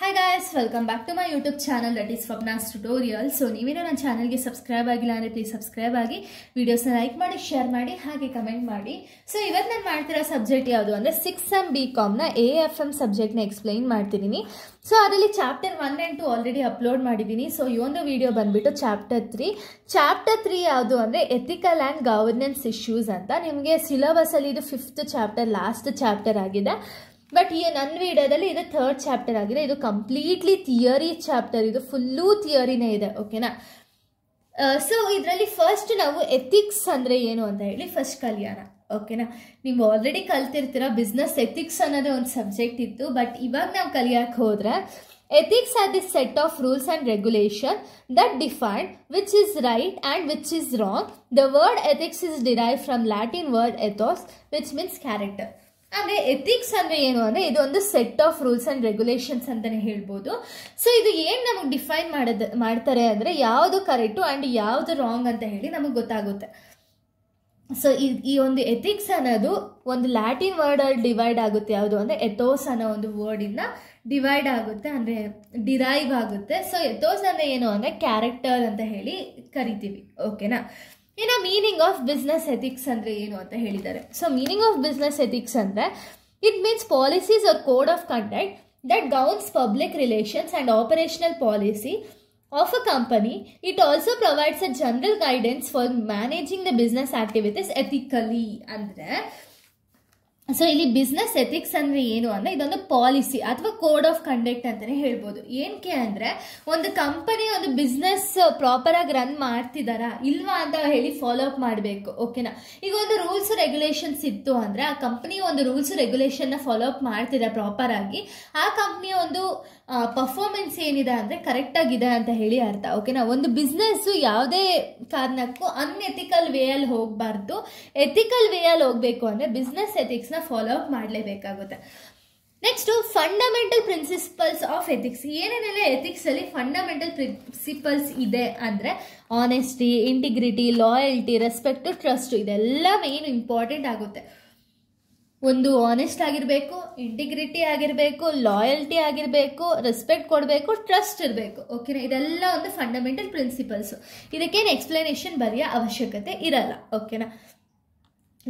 Hi guys welcome back to my YouTube channel that is ಫಪ್ನಾಸ್ tutorial so ನೀವೇನೋ ನನ್ನ ಚಾನಲ್ಗೆ ಸಬ್ಸ್ಕ್ರೈಬ್ ಆಗಿಲ್ಲ ಅಂದರೆ ಪ್ಲೀಸ್ ಸಬ್ಸ್ಕ್ರೈಬ್ ಆಗಿ ವೀಡಿಯೋಸ್ನ ಲೈಕ್ ಮಾಡಿ ಶೇರ್ ಮಾಡಿ ಹಾಗೆ ಕಮೆಂಟ್ ಮಾಡಿ ಸೊ ಇವತ್ತು ನಾನು ಮಾಡ್ತಿರೋ ಸಬ್ಜೆಕ್ಟ್ ಯಾವುದು ಅಂದರೆ ಸಿಕ್ಸ್ ಎಮ್ ಬಿ ಕಾಮ್ನ ಎ ಎಫ್ ಎಮ್ ಸಬ್ಜೆಕ್ಟ್ನ ಎಕ್ಸ್ಪ್ಲೈನ್ ಮಾಡ್ತಿದ್ದೀನಿ ಸೊ ಅದರಲ್ಲಿ chapter one and two already upload ಮಾಡಿದ್ದೀನಿ ಸೊ ಈ ಒಂದು ವಿಡಿಯೋ ಬಂದುಬಿಟ್ಟು ಚಾಪ್ಟರ್ ತ್ರೀ ಚಾಪ್ಟರ್ ತ್ರೀ ಯಾವುದು ಅಂದರೆ ಎಥಿಕಲ್ ಆ್ಯಂಡ್ ಗವರ್ನೆನ್ಸ್ ಇಶ್ಯೂಸ್ ಅಂತ ನಿಮಗೆ ಸಿಲಬಸಲ್ಲಿ ಇದು ಫಿಫ್ತ್ ಚಾಪ್ಟರ್ ಲಾಸ್ಟ್ ಚಾಪ್ಟರ್ ಆಗಿದೆ ಬಟ್ ಈ ನನ್ನ ವಿಡಿಯೋದಲ್ಲಿ ಇದು ಥರ್ಡ್ ಚಾಪ್ಟರ್ ಆಗಿದೆ ಇದು ಕಂಪ್ಲೀಟ್ಲಿ ಥಿಯರಿ ಚಾಪ್ಟರ್ ಇದು ಫುಲ್ಲು ಥಿಯರಿನೇ ಇದೆ ಓಕೆನಾ ಸೊ ಇದರಲ್ಲಿ ಫಸ್ಟ್ ನಾವು ಎಥಿಕ್ಸ್ ಅಂದರೆ ಏನು ಅಂತ ಹೇಳಿ ಫಸ್ಟ್ ಕಲಿಯೋಣ ಓಕೆನಾ ನೀವು ಆಲ್ರೆಡಿ ಕಲ್ತಿರ್ತೀರ ಬಿಸ್ನೆಸ್ ಎಥಿಕ್ಸ್ ಅನ್ನೋದೇ ಒಂದು ಸಬ್ಜೆಕ್ಟ್ ಇತ್ತು ಬಟ್ ಇವಾಗ ನಾವು ಕಲಿಯೋಕೆ ಹೋದ್ರೆ ethics are this set of rules and regulation that define which is right and which is wrong the word ethics is derive from Latin word ethos which means character ಅಂದರೆ ethics ಅಂದರೆ ಏನು ಅಂದರೆ ಇದೊಂದು set of rules and regulations ಅಂತಲೇ ಹೇಳ್ಬೋದು so ಇದು ಏನು ನಮಗೆ ಡಿಫೈನ್ ಮಾಡೋದು ಮಾಡ್ತಾರೆ ಅಂದರೆ ಯಾವುದು ಕರೆಕ್ಟು ಆ್ಯಂಡ್ ಯಾವುದು ರಾಂಗ್ ಅಂತ ಹೇಳಿ ನಮಗೆ ಗೊತ್ತಾಗುತ್ತೆ ಸೊ ಈ ಒಂದು ಎಥಿಕ್ಸ್ ಅನ್ನೋದು ಒಂದು ಲ್ಯಾಟಿನ್ ವರ್ಡಲ್ಲಿ ಡಿವೈಡ್ ಆಗುತ್ತೆ ಯಾವುದು ಅಂದರೆ ಎಥೋಸ್ ಅನ್ನೋ ಒಂದು ವರ್ಡಿಂದ ಡಿವೈಡ್ ಆಗುತ್ತೆ ಅಂದರೆ ಡಿರೈವ್ ಆಗುತ್ತೆ ಸೊ ಎಥೋಸ್ ಅಂದರೆ ಏನು ಅಂದರೆ ಕ್ಯಾರೆಕ್ಟರ್ ಅಂತ ಹೇಳಿ ಕರಿತೀವಿ ಓಕೆನಾ ಇನ್ನು ಮೀನಿಂಗ್ ಆಫ್ ಬಿಸ್ನೆಸ್ ಎಥಿಕ್ಸ್ ಅಂದರೆ ಏನು ಅಂತ ಹೇಳಿದ್ದಾರೆ so meaning of business ethics ಅಂದರೆ it means policies or code of conduct that governs public relations and operational policy of a company it also provides a general guidance for managing the business activities ethically ಅಂದರೆ so ಇಲ್ಲಿ business ethics ಅಂದರೆ ಏನು ಅಂದರೆ ಇದೊಂದು policy ಅಥವಾ code of conduct ಅಂತಲೇ ಹೇಳ್ಬೋದು ಏನಕ್ಕೆ ಅಂದರೆ ಒಂದು ಕಂಪನಿ ಒಂದು ಬಿಸ್ನೆಸ್ ಪ್ರಾಪರಾಗಿ ರನ್ ಮಾಡ್ತಿದ್ದಾರಾ ಇಲ್ವಾ ಅಂತ ಹೇಳಿ ಫಾಲೋ ಅಪ್ ಮಾಡಬೇಕು ಓಕೆನಾ ಈಗ ಒಂದು ರೂಲ್ಸ್ ರೆಗ್ಯುಲೇಷನ್ಸ್ ಇತ್ತು ಅಂದರೆ ಆ ಕಂಪ್ನಿ ಒಂದು ರೂಲ್ಸ್ ರೆಗ್ಯುಲೇಷನ್ನ ಫಾಲೋ ಅಪ್ ಮಾಡ್ತಿದೆ ಪ್ರಾಪರಾಗಿ ಆ ಕಂಪ್ನಿ ಒಂದು ಪರ್ಫಾರ್ಮೆನ್ಸ್ ಏನಿದೆ ಅಂದರೆ ಕರೆಕ್ಟಾಗಿದೆ ಅಂತ ಹೇಳಿ ಅರ್ಥ ಓಕೆನಾ ಒಂದು ಬಿಸ್ನೆಸ್ಸು ಯಾವುದೇ ಕಾರಣಕ್ಕೂ ಅನ್ಎಥಿಕಲ್ ವೇಯಲ್ಲಿ ಹೋಗಬಾರ್ದು ಎಥಿಕಲ್ ವೇಯಲ್ಲಿ ಹೋಗಬೇಕು ಅಂದರೆ ಬಿಸ್ನೆಸ್ ಎಥಿಕ್ಸ್ನ ಫಾಲೋ ಅಪ್ ಮಾಡಲೇಬೇಕಾಗುತ್ತೆ next fundamental principles of ethics ಏನೇನೆಲ್ಲ ಎಥಿಕ್ಸಲ್ಲಿ ಫಂಡಮೆಂಟಲ್ ಪ್ರಿನ್ಸಿಪಲ್ಸ್ ಇದೆ ಅಂದರೆ honesty integrity loyalty respect trust ಇದೆಲ್ಲ ಮೇನ್ ಇಂಪಾರ್ಟೆಂಟ್ ಆಗುತ್ತೆ ಒಂದು ಆನೆಸ್ಟ್ ಆಗಿರಬೇಕು ಇಂಟಿಗ್ರಿಟಿ ಆಗಿರಬೇಕು ಲಾಯಲ್ಟಿ ಆಗಿರಬೇಕು ರೆಸ್ಪೆಕ್ಟ್ ಕೊಡಬೇಕು ಟ್ರಸ್ಟ್ ಇರಬೇಕು ಓಕೆನಾ ಇದೆಲ್ಲ ಒಂದು ಫಂಡಮೆಂಟಲ್ ಪ್ರಿನ್ಸಿಪಲ್ಸು ಇದಕ್ಕೇನು ಎಕ್ಸ್ಪ್ಲನೇಷನ್ ಬರೆಯೋ ಅವಶ್ಯಕತೆ ಇರಲ್ಲ ಓಕೆನಾ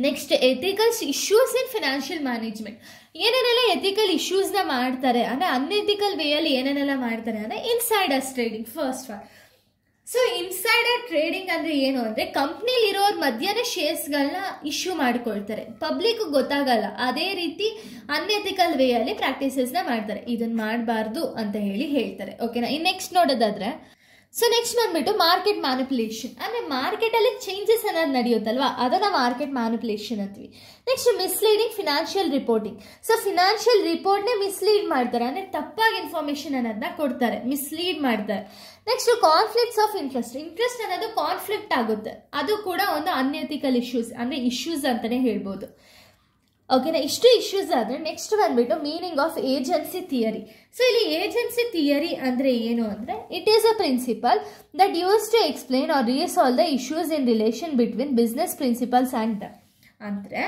next ethicals issues in financial management ಏನೇನೆಲ್ಲ ಎಥಿಕಲ್ ಇಶ್ಯೂಸ್ನ ಮಾಡ್ತಾರೆ ಅಂದರೆ ಅನ್ಎಥಿಕಲ್ ವೇಯಲ್ಲಿ ಏನೇನೆಲ್ಲ ಮಾಡ್ತಾರೆ ಅಂದರೆ as trading first one so insider trading ಅಂದ್ರೆ ಏನು ಅಂದ್ರೆ ಇರೋರ್ ಮಧ್ಯಾಹ್ನ ಮಧ್ಯನೇ ಗಳನ್ನ ಇಶ್ಯೂ ಮಾಡ್ಕೊಳ್ತಾರೆ ಪಬ್ಲಿಕ್ ಗೊತ್ತಾಗಲ್ಲ ಅದೇ ರೀತಿ ಅನ್ಎಥಿಕಲ್ ವೇ ಅಲ್ಲಿ ಪ್ರಾಕ್ಟೀಸಸ್ ನ ಮಾಡ್ತಾರೆ ಇದನ್ನ ಮಾಡಬಾರ್ದು ಅಂತ ಹೇಳಿ ಹೇಳ್ತಾರೆ ಓಕೆನಾ ಇನ್ ನೆಕ್ಸ್ಟ್ ನೋಡೋದಾದ್ರೆ ಸೊ ನೆಕ್ಸ್ಟ್ ಬಂದ್ಬಿಟ್ಟು ಮಾರ್ಕೆಟ್ ಮ್ಯಾನಿಪುಲೇಷನ್ ಅಂದರೆ ಮಾರ್ಕೆಟಲ್ಲಿ ಚೇಂಜಸ್ ಅನ್ನೋದು ನಡೆಯುತ್ತಲ್ವಾ ಅದನ್ನು ಮಾರ್ಕೆಟ್ ಮ್ಯಾನಿಪುಲೇಷನ್ ಅಂತೀವಿ next misleading financial reporting so financial ರಿಪೋರ್ಟ್ನೇ ಮಿಸ್ಲೀಡ್ ಮಾಡ್ತಾರೆ ಅಂದರೆ ತಪ್ಪಾಗಿ ಇನ್ಫಾರ್ಮೇಷನ್ ಅನ್ನೋದನ್ನ ಕೊಡ್ತಾರೆ ಮಿಸ್ಲೀಡ್ ಮಾಡ್ತಾರೆ next conflicts of interest interest ಅನ್ನೋದು ಕಾನ್ಫ್ಲಿಕ್ಟ್ ಆಗುತ್ತೆ ಅದು ಕೂಡ ಒಂದು ಅನ್ಎಥಿಕಲ್ ಇಶ್ಯೂಸ್ ಅಂದರೆ ಇಶ್ಯೂಸ್ ಅಂತಲೇ ಹೇಳ್ಬೋದು ಓಕೆನಾ ಇಷ್ಟು ಇಶ್ಯೂಸ್ ಆದರೆ ನೆಕ್ಸ್ಟ್ ಬಂದ್ಬಿಟ್ಟು meaning of agency theory so ಇಲ್ಲಿ ಏಜೆನ್ಸಿ ಥಿಯರಿ ಅಂದರೆ ಏನು ಅಂದರೆ it is a principle that use to explain or resolve the issues in relation between business principles and the ಅಂದರೆ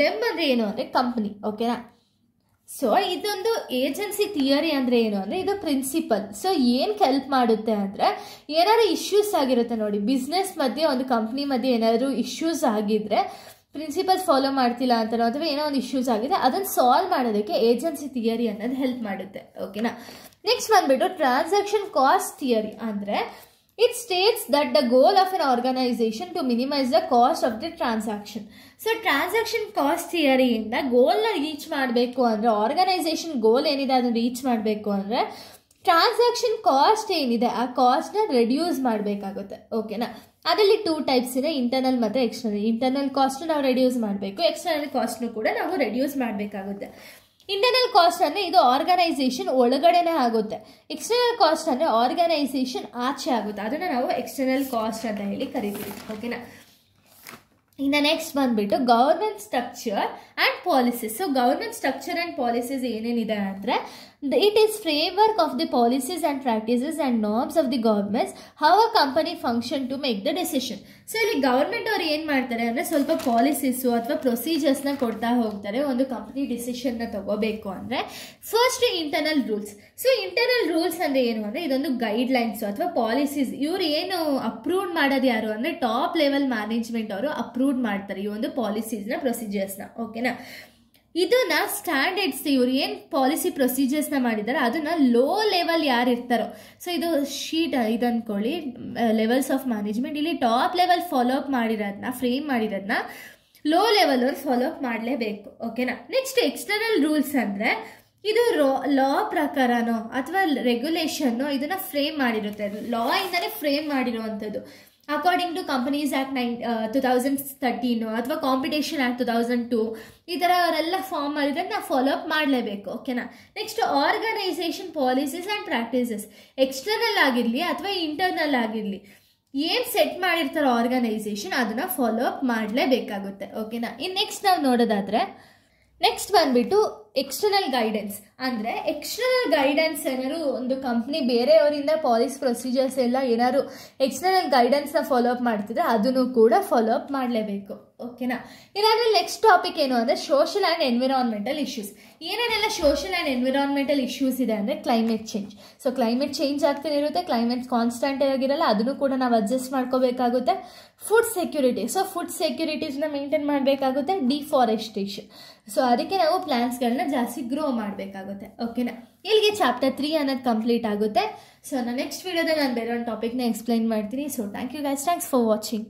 ದೆಮ್ ಅಂದರೆ ಏನು ಅಂದರೆ ಕಂಪ್ನಿ ಓಕೆನಾ ಸೊ ಇದೊಂದು ಏಜೆನ್ಸಿ ಥಿಯರಿ ಅಂದರೆ ಏನು ಅಂದರೆ ಇದು ಪ್ರಿನ್ಸಿಪಲ್ ಸೊ ಏನು ಹೆಲ್ಪ್ ಮಾಡುತ್ತೆ ಅಂದರೆ ಏನಾದ್ರು ಇಶ್ಯೂಸ್ ಆಗಿರುತ್ತೆ ನೋಡಿ ಬಿಸ್ನೆಸ್ ಮಧ್ಯೆ ಒಂದು ಕಂಪ್ನಿ ಮಧ್ಯೆ ಏನಾದರೂ ಇಶ್ಯೂಸ್ ಆಗಿದ್ರೆ ಪ್ರಿನ್ಸಿಪಲ್ಸ್ ಫಾಲೋ ಮಾಡ್ತಿಲ್ಲ ಅಂತಾರೋ ಅಥವಾ ಏನೋ ಒಂದು ಇಶ್ಯೂಸ್ ಆಗಿದೆ ಅದನ್ನು ಸಾಲ್ವ್ ಮಾಡೋದಕ್ಕೆ ಏಜೆನ್ಸಿ ಥಿಯರಿ ಅನ್ನೋದು ಹೆಲ್ಪ್ ಮಾಡುತ್ತೆ ಓಕೆನಾ ನೆಕ್ಸ್ಟ್ ಬಂದುಬಿಟ್ಟು ಟ್ರಾನ್ಸಾಕ್ಷನ್ ಕಾಸ್ಟ್ ಥಿಯರಿ ಅಂದರೆ it states that the goal of an organisation to minimise the cost of the transaction so transaction cost ಥಿಯರಿಯಿಂದ ಗೋಲ್ನ ರೀಚ್ ಮಾಡಬೇಕು ಅಂದರೆ ಆರ್ಗನೈಸೇಷನ್ ಗೋಲ್ ಏನಿದೆ ಅದನ್ನು ರೀಚ್ ಮಾಡಬೇಕು ಅಂದರೆ ಟ್ರಾನ್ಸಾಕ್ಷನ್ ಕಾಸ್ಟ್ ಏನಿದೆ ಆ ಕಾಸ್ಟ್ನ ರೆಡ್ಯೂಸ್ ಮಾಡಬೇಕಾಗುತ್ತೆ ಓಕೆನಾ ಅದರಲ್ಲಿ ಟೂ ಟೈಪ್ಸ್ ಇದೆ ಇಂಟರ್ನಲ್ ಮತ್ತು ಎಕ್ಸ್ಟರ್ನಲ್ ಇಂಟರ್ನಲ್ ಕಾಸ್ಟ್ ನಾವು ರೆಡ್ಯೂಸ್ ಮಾಡಬೇಕು ಎಕ್ಸ್ಟರ್ನಲ್ ಕಾಸ್ಟ್ನು ಕೂಡ ನಾವು ರೆಡ್ಯೂಸ್ ಮಾಡಬೇಕಾಗುತ್ತೆ ಇಂಟರ್ನಲ್ ಕಾಸ್ಟ್ ಅಂದರೆ ಇದು ಆರ್ಗನೈಸೇಷನ್ ಒಳಗಡೆನೇ ಆಗುತ್ತೆ ಎಕ್ಸ್ಟರ್ನಲ್ ಕಾಸ್ಟ್ ಅಂದರೆ ಆರ್ಗನೈಸೇಷನ್ ಆಚೆ ಆಗುತ್ತೆ ಅದನ್ನು ನಾವು ಎಕ್ಸ್ಟರ್ನಲ್ ಕಾಸ್ಟ್ ಅಂತ ಹೇಳಿ ಕರಿತೀವಿ ಓಕೆನಾ ಇನ್ನು ನೆಕ್ಸ್ಟ್ ಬಂದುಬಿಟ್ಟು government structure and policies so government structure and policies ಏನೇನಿದೆ ಅಂದರೆ It is framework of the policies and practices and norms of the governments, how a company function to make the decision. So ಇಲ್ಲಿ government ಅವ್ರು ಏನು ಮಾಡ್ತಾರೆ ಅಂದರೆ ಸ್ವಲ್ಪ policies ಅಥವಾ ಪ್ರೊಸೀಜರ್ಸ್ನ ಕೊಡ್ತಾ ಹೋಗ್ತಾರೆ ಒಂದು ಕಂಪ್ನಿ ಡಿಸಿಷನ್ನ ತಗೋಬೇಕು ಅಂದರೆ first internal rules so internal rules ಅಂದರೆ ಏನು ಅಂದರೆ ಇದೊಂದು ಗೈಡ್ಲೈನ್ಸು ಅಥವಾ ಪಾಲಿಸೀಸ್ ಇವ್ರು ಏನು ಅಪ್ರೂವ್ಡ್ ಮಾಡೋದು ಯಾರು ಅಂದರೆ ಟಾಪ್ ಲೆವೆಲ್ ಮ್ಯಾನೇಜ್ಮೆಂಟ್ ಅವರು ಅಪ್ರೂವ್ಡ್ ಮಾಡ್ತಾರೆ ಈ ಒಂದು ಪಾಲಿಸೀಸ್ನ ಪ್ರೊಸೀಜರ್ಸ್ನ ಓಕೆನಾ ಇದನ್ನ ಸ್ಟ್ಯಾಂಡರ್ಡ್ಸ್ ಇವ್ರು ಏನು ಪಾಲಿಸಿ ಪ್ರೊಸೀಜರ್ಸ್ನ ಮಾಡಿದ್ದಾರೆ ಅದನ್ನ ಲೋ ಲೆವೆಲ್ ಯಾರು ಇರ್ತಾರೋ ಸೊ ಇದು ಶೀಟ್ ಇದು ಅಂದ್ಕೊಳ್ಳಿ ಲೆವೆಲ್ಸ್ ಆಫ್ ಮ್ಯಾನೇಜ್ಮೆಂಟ್ ಇಲ್ಲಿ ಟಾಪ್ ಲೆವೆಲ್ ಫಾಲೋ ಅಪ್ ಮಾಡಿರೋದನ್ನ ಫ್ರೇಮ್ ಮಾಡಿರೋದನ್ನ ಲೋ ಲೆವೆಲ್ ಅವ್ರು ಫಾಲೋ ಅಪ್ ಮಾಡಲೇಬೇಕು ಓಕೆನಾ ನೆಕ್ಸ್ಟ್ ಎಕ್ಸ್ಟರ್ನಲ್ ರೂಲ್ಸ್ ಅಂದರೆ ಇದು ಲಾ ಪ್ರಕಾರನೋ ಅಥವಾ ರೆಗ್ಯುಲೇಷನ್ನೋ ಇದನ್ನು ಫ್ರೇಮ್ ಮಾಡಿರುತ್ತೆ ಲಾ ಇಂದಲೇ ಫ್ರೇಮ್ ಮಾಡಿರುವಂಥದ್ದು according to companies act nine two thousand thirteen ಅಥವಾ competition act two thousand two ಈ ಥರ ಅವರೆಲ್ಲ ಫಾರ್ಮ್ ಮಾಡಿದ್ರೆ ನಾವು ಫಾಲೋ ಅಪ್ ಮಾಡಲೇಬೇಕು ಓಕೆನಾ next organisation policies and practices external ಆಗಿರಲಿ ಅಥವಾ ಇಂಟರ್ನಲ್ ಆಗಿರಲಿ ಏನು ಸೆಟ್ ಮಾಡಿರ್ತಾರೋ ಆರ್ಗನೈಸೇಷನ್ ಅದನ್ನು ಫಾಲೋ ಅಪ್ ಮಾಡಲೇಬೇಕಾಗುತ್ತೆ ಓಕೆನಾ ಇನ್ನು ನೆಕ್ಸ್ಟ್ ನಾವು ನೋಡೋದಾದರೆ ನೆಕ್ಸ್ಟ್ ಬಂದ್ಬಿಟ್ಟು ಎಕ್ಸ್ಟರ್ನಲ್ ಗೈಡೆನ್ಸ್ ಅಂದರೆ ಎಕ್ಸ್ಟರ್ನಲ್ ಗೈಡೆನ್ಸ್ ಏನಾದ್ರು ಒಂದು ಕಂಪ್ನಿ ಬೇರೆಯವರಿಂದ ಪಾಲಿಸಿ ಪ್ರೊಸೀಜರ್ಸ್ ಎಲ್ಲ ಏನಾದ್ರು ಎಕ್ಸ್ಟರ್ನಲ್ ಗೈಡೆನ್ಸ್ನ ಫಾಲೋ ಅಪ್ ಮಾಡ್ತಿದ್ರೆ ಅದನ್ನು ಕೂಡ ಫಾಲೋ ಅಪ್ ಮಾಡಲೇಬೇಕು ಓಕೆನಾ ಇದಾದ್ರೆ ನೆಕ್ಸ್ಟ್ ಟಾಪಿಕ್ ಏನು ಅಂದರೆ ಸೋಷಲ್ ಆ್ಯಂಡ್ ಎನ್ವಿರಾನ್ಮೆಂಟಲ್ ಇಶ್ಯೂಸ್ ಏನೇನೆಲ್ಲ ಸೋಷಲ್ ಆ್ಯಂಡ್ ಎನ್ವಿರಾನ್ಮೆಂಟಲ್ ಇಶ್ಯೂಸ್ ಇದೆ ಅಂದರೆ climate change so climate change ಆಗ್ತಾನೆ ಇರುತ್ತೆ ಕ್ಲೈಮೇಟ್ ಕಾನ್ಸ್ಟೆಂಟ್ ಆಗಿರಲ್ಲ ಅದನ್ನು ಕೂಡ ನಾವು ಅಡ್ಜಸ್ಟ್ ಮಾಡ್ಕೋಬೇಕಾಗುತ್ತೆ ಫುಡ್ ಸೆಕ್ಯೂರಿಟಿ ಸೊ ಫುಡ್ ಸೆಕ್ಯೂರಿಟೀಸ್ನ ಮೇಂಟೈನ್ ಮಾಡಬೇಕಾಗುತ್ತೆ ಡಿಫಾರೆಸ್ಟೇಷನ್ ಸೊ ಅದಕ್ಕೆ ನಾವು ಪ್ಲಾಂಟ್ಸ್ಗಳನ್ನ ಜಾಸ್ತಿ ಗ್ರೋ ಮಾಡಬೇಕಾಗುತ್ತೆ ಓಕೆನಾ ಇಲ್ಲಿಗೆ ಚಾಪ್ಟರ್ ತ್ರೀ ಅನ್ನೋದು ಕಂಪ್ಲೀಟ್ ಆಗುತ್ತೆ ಸೊ ನಾನು ನೆಕ್ಸ್ಟ್ ವೀಡಿಯೋದಲ್ಲಿ ನಾನು ಬೇರೆ ಒಂದು ಟಾಪಿಕ್ನ ಎಕ್ಸ್ಪ್ಲೈನ್ ಮಾಡ್ತೀನಿ so thank you guys thanks for watching